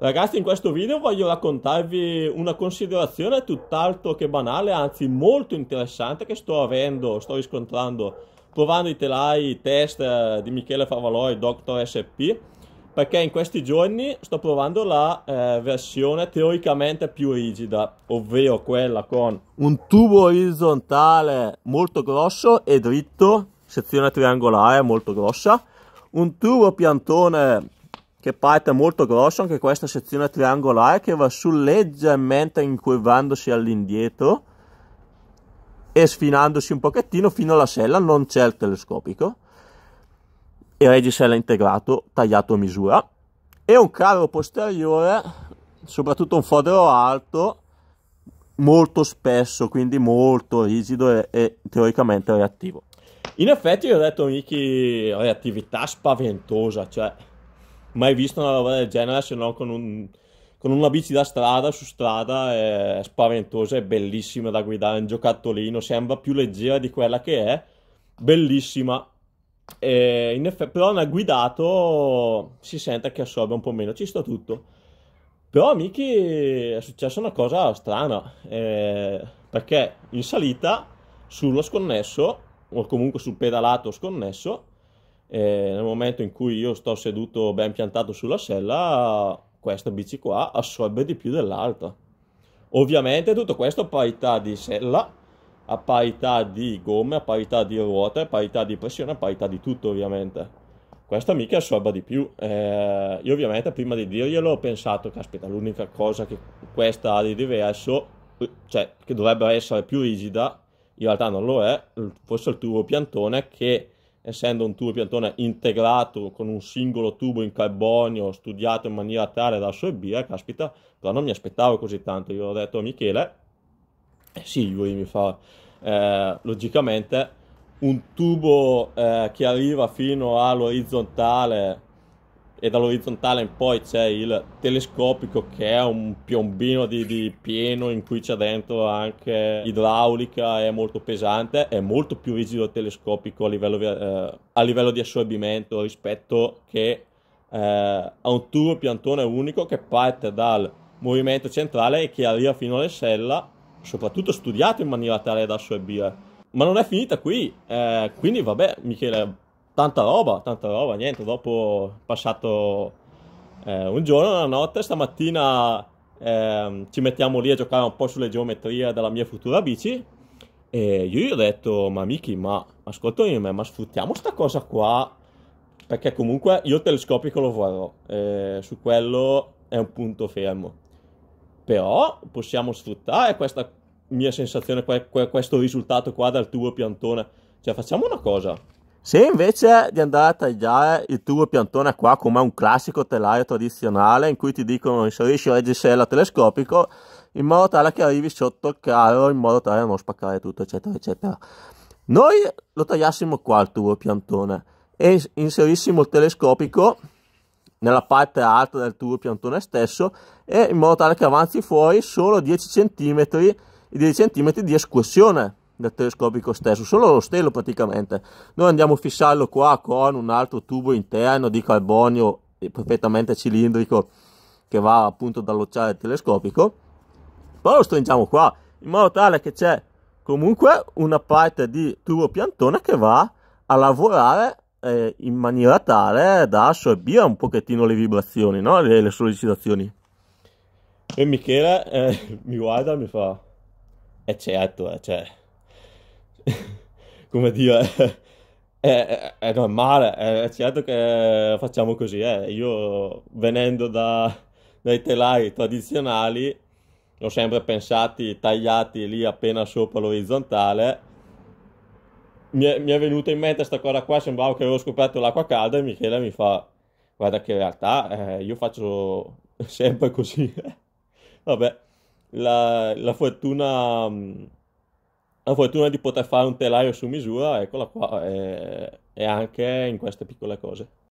Ragazzi, in questo video voglio raccontarvi una considerazione tutt'altro che banale, anzi molto interessante che sto avendo, sto riscontrando provando i telai i test eh, di Michele Favaloi, Dr. SP, perché in questi giorni sto provando la eh, versione teoricamente più rigida, ovvero quella con un tubo orizzontale molto grosso e dritto, sezione triangolare molto grossa, un tubo piantone che parte molto grosso anche questa sezione triangolare che va su leggermente incurvandosi all'indietro e sfinandosi un pochettino fino alla sella, non c'è il telescopico e reggisella integrato tagliato a misura e un carro posteriore soprattutto un fodero alto molto spesso quindi molto rigido e, e teoricamente reattivo in effetti ho detto Miki reattività spaventosa cioè mai visto una roba del genere se non con, un, con una bici da strada su strada è spaventosa, è bellissima da guidare, un giocattolino, sembra più leggera di quella che è, bellissima. E eff- però nel guidato si sente che assorbe un po' meno, ci sta tutto. Però amici è successa una cosa strana, eh, perché in salita sullo sconnesso, o comunque sul pedalato sconnesso, eh, nel momento in cui io sto seduto ben piantato sulla sella, questa bici qua assorbe di più dell'altra. Ovviamente tutto questo a parità di sella, a parità di gomme, a parità di ruote, a parità di pressione, a parità di tutto ovviamente. Questa mica assorba di più. Eh, io ovviamente prima di dirglielo ho pensato, caspita, l'unica cosa che questa ha di diverso, cioè che dovrebbe essere più rigida, in realtà non lo è, forse il tuo piantone che essendo un tubo piantone integrato con un singolo tubo in carbonio studiato in maniera tale da assorbire, caspita, però non mi aspettavo così tanto. Io ho detto a Michele, eh sì, lui mi fa, eh, logicamente, un tubo eh, che arriva fino all'orizzontale e dall'orizzontale in poi c'è il telescopico che è un piombino di, di, pieno in cui c'è dentro anche idraulica, è molto pesante, è molto più rigido il telescopico a livello, eh, a livello di assorbimento rispetto che eh, a un tubo piantone unico che parte dal movimento centrale e che arriva fino alle all'essella, soprattutto studiato in maniera tale da assorbire. Ma non è finita qui, eh, quindi vabbè Michele tanta roba, tanta roba, niente, dopo passato eh, un giorno, una notte, stamattina eh, ci mettiamo lì a giocare un po' sulle geometrie della mia futura bici e io gli ho detto, ma Miki, ma io, ma sfruttiamo sta cosa qua perché comunque io telescopico lo vorrò, eh, su quello è un punto fermo, però possiamo sfruttare questa mia sensazione, questo risultato qua dal tuo piantone, cioè facciamo una cosa se invece di andare a tagliare il tuo piantone qua come un classico telaio tradizionale in cui ti dicono inserisci il reggisella telescopico in modo tale che arrivi sotto il carro in modo tale da non spaccare tutto eccetera eccetera. Noi lo tagliassimo qua il tuo piantone e inserissimo il telescopico nella parte alta del tuo piantone stesso e in modo tale che avanzi fuori solo 10 cm, i 10 cm di escursione da telescopico stesso, solo lo stelo praticamente. Noi andiamo a fissarlo qua con un altro tubo interno di carbonio perfettamente cilindrico che va appunto dall'occhiale telescopico, poi lo stringiamo qua in modo tale che c'è comunque una parte di tubo piantone che va a lavorare eh, in maniera tale da assorbire un pochettino le vibrazioni, no? le, le sollecitazioni. E Michele eh, mi guarda e mi fa, È eh, certo, eh, cioè, come dire, è, è, normale, è certo che facciamo così. Eh. Io venendo da, dai telai tradizionali, ho sempre pensati tagliati lì appena sopra l'orizzontale. Mi è, mi è venuta in mente questa cosa qua, sembrava che avevo scoperto l'acqua calda e Michele mi fa, guarda che in realtà eh, io faccio sempre così. Vabbè, la, la fortuna la fortuna di poter fare un telaio su misura, eccola qua, e anche in queste piccole cose.